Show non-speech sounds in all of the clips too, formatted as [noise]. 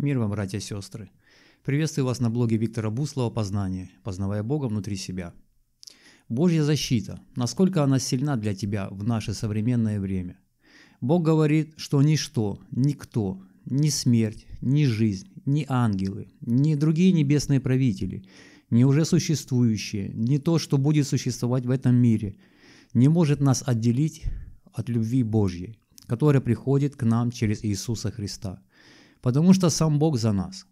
Мир вам, братья и сестры! Приветствую вас на блоге Виктора Буслова «Познание. Познавая Бога внутри себя». Божья защита. Насколько она сильна для тебя в наше современное время? Бог говорит, что ничто, никто, ни смерть, ни жизнь, ни ангелы, ни другие небесные правители, ни уже существующие, ни то, что будет существовать в этом мире, не может нас отделить от любви Божьей, которая приходит к нам через Иисуса Христа – потому что сам Бог за нас.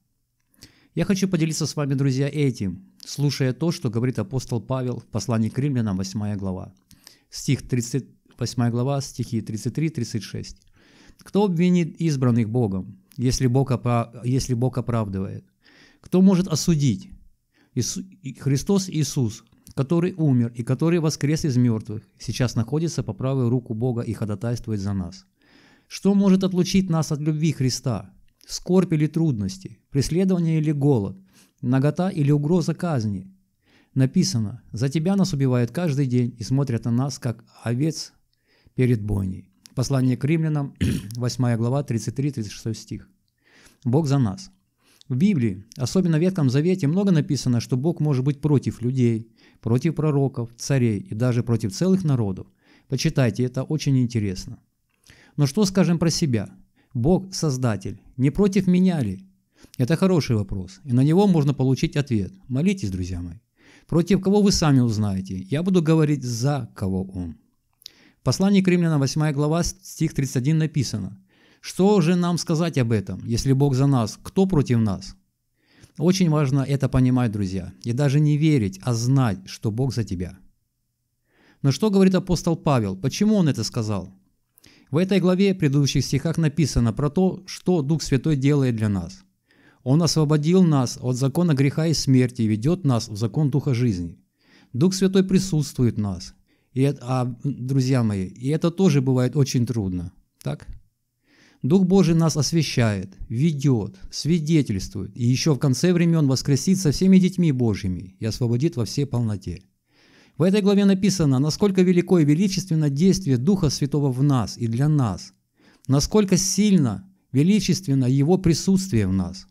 Я хочу поделиться с вами, друзья, этим, слушая то, что говорит апостол Павел в послании к римлянам, 8 глава. Стих 38 глава, стихи 33-36. Кто обвинит избранных Богом, если Бог, опра... если Бог оправдывает? Кто может осудить? Ису... Христос Иисус, который умер и который воскрес из мертвых, сейчас находится по правую руку Бога и ходатайствует за нас. Что может отлучить нас от любви Христа? скорбь или трудности, преследование или голод, нагота или угроза казни. Написано, за тебя нас убивают каждый день и смотрят на нас, как овец перед бойней. Послание к римлянам, 8 [clears throat] глава, 33-36 стих. Бог за нас. В Библии, особенно в Ветхом Завете, много написано, что Бог может быть против людей, против пророков, царей и даже против целых народов. Почитайте, это очень интересно. Но что скажем про себя? Бог – Создатель, не против меня ли? Это хороший вопрос, и на него можно получить ответ. Молитесь, друзья мои. Против кого вы сами узнаете, я буду говорить за кого он. В послании к римлянам 8 глава, стих 31 написано, «Что же нам сказать об этом, если Бог за нас, кто против нас?» Очень важно это понимать, друзья, и даже не верить, а знать, что Бог за тебя. Но что говорит апостол Павел? Почему он это сказал? В этой главе и предыдущих стихах написано про то, что Дух Святой делает для нас. Он освободил нас от закона греха и смерти и ведет нас в закон Духа жизни. Дух Святой присутствует в нас. И а, друзья мои, и это тоже бывает очень трудно. Так? Дух Божий нас освещает, ведет, свидетельствует, и еще в конце времен воскресит со всеми детьми Божьими и освободит во всей полноте. В этой главе написано, насколько велико и величественно действие Духа Святого в нас и для нас, насколько сильно, величественно Его присутствие в нас.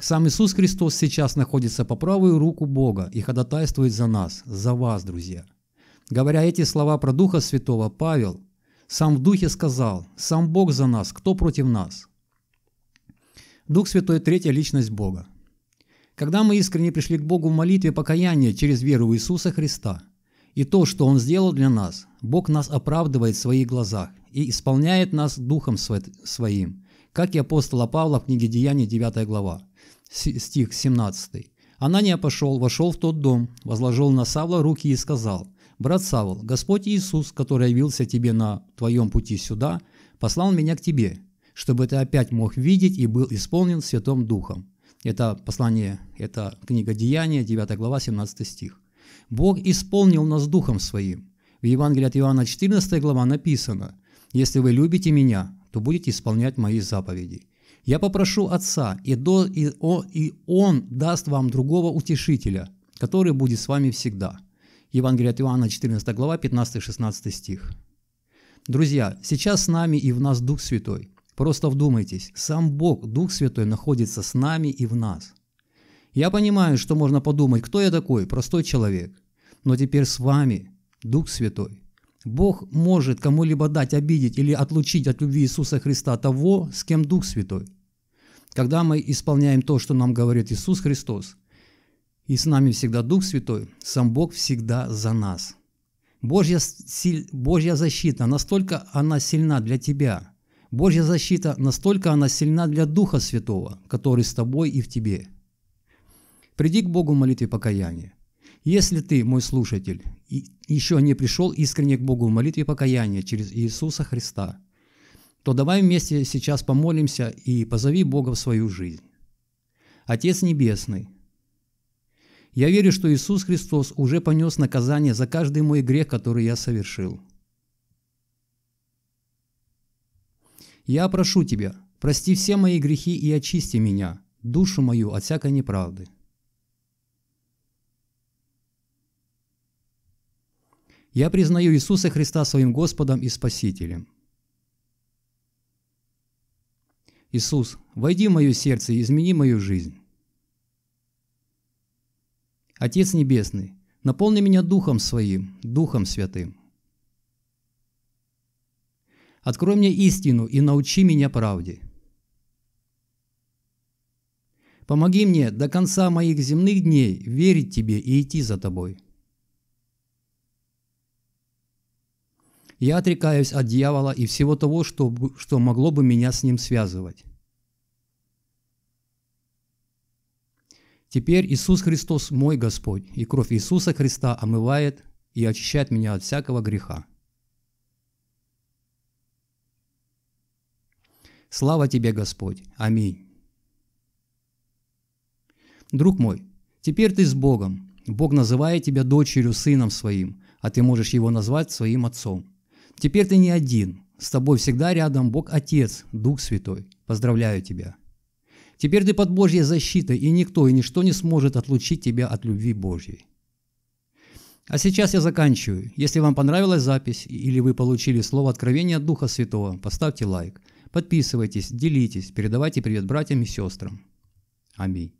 Сам Иисус Христос сейчас находится по правую руку Бога и ходатайствует за нас, за вас, друзья. Говоря эти слова про Духа Святого, Павел сам в Духе сказал, сам Бог за нас, кто против нас? Дух Святой – третья личность Бога. Когда мы искренне пришли к Богу в молитве покаяния через веру в Иисуса Христа и то, что Он сделал для нас, Бог нас оправдывает в своих глазах и исполняет нас Духом Своим, как и апостола Павла в книге Деяний 9 глава, стих 17. Анания пошел, вошел в тот дом, возложил на Савла руки и сказал, «Брат Савл, Господь Иисус, который явился тебе на твоем пути сюда, послал меня к тебе, чтобы ты опять мог видеть и был исполнен Святым Духом. Это послание, это книга Деяния, 9 глава, 17 стих. «Бог исполнил нас Духом Своим». В Евангелии от Иоанна 14 глава написано «Если вы любите Меня, то будете исполнять Мои заповеди». Я попрошу Отца, и, до, и, о, и Он даст вам другого утешителя, который будет с вами всегда. Евангелие от Иоанна 14 глава, 15-16 стих. Друзья, сейчас с нами и в нас Дух Святой – Просто вдумайтесь, сам Бог, Дух Святой, находится с нами и в нас. Я понимаю, что можно подумать, кто я такой, простой человек. Но теперь с вами Дух Святой. Бог может кому-либо дать обидеть или отлучить от любви Иисуса Христа того, с кем Дух Святой. Когда мы исполняем то, что нам говорит Иисус Христос, и с нами всегда Дух Святой, сам Бог всегда за нас. Божья, Божья защита настолько она сильна для тебя – Божья защита настолько она сильна для Духа Святого, который с тобой и в тебе. Приди к Богу в молитве покаяния. Если ты, мой слушатель, еще не пришел искренне к Богу в молитве покаяния через Иисуса Христа, то давай вместе сейчас помолимся и позови Бога в свою жизнь. Отец Небесный, я верю, что Иисус Христос уже понес наказание за каждый мой грех, который я совершил – Я прошу тебя, прости все мои грехи и очисти меня, душу мою от всякой неправды. Я признаю Иисуса Христа своим Господом и Спасителем. Иисус, войди в мое сердце и измени мою жизнь. Отец Небесный, наполни меня Духом Своим, Духом Святым. Открой мне истину и научи меня правде. Помоги мне до конца моих земных дней верить Тебе и идти за Тобой. Я отрекаюсь от дьявола и всего того, что, что могло бы меня с ним связывать. Теперь Иисус Христос мой Господь, и кровь Иисуса Христа омывает и очищает меня от всякого греха. Слава тебе, Господь! Аминь. Друг мой, теперь ты с Богом. Бог называет тебя дочерью, сыном своим, а ты можешь его назвать своим отцом. Теперь ты не один. С тобой всегда рядом Бог Отец, Дух Святой. Поздравляю тебя. Теперь ты под Божьей защитой, и никто и ничто не сможет отлучить тебя от любви Божьей. А сейчас я заканчиваю. Если вам понравилась запись или вы получили слово откровения от Духа Святого, поставьте лайк – Подписывайтесь, делитесь, передавайте привет братьям и сестрам. Аминь.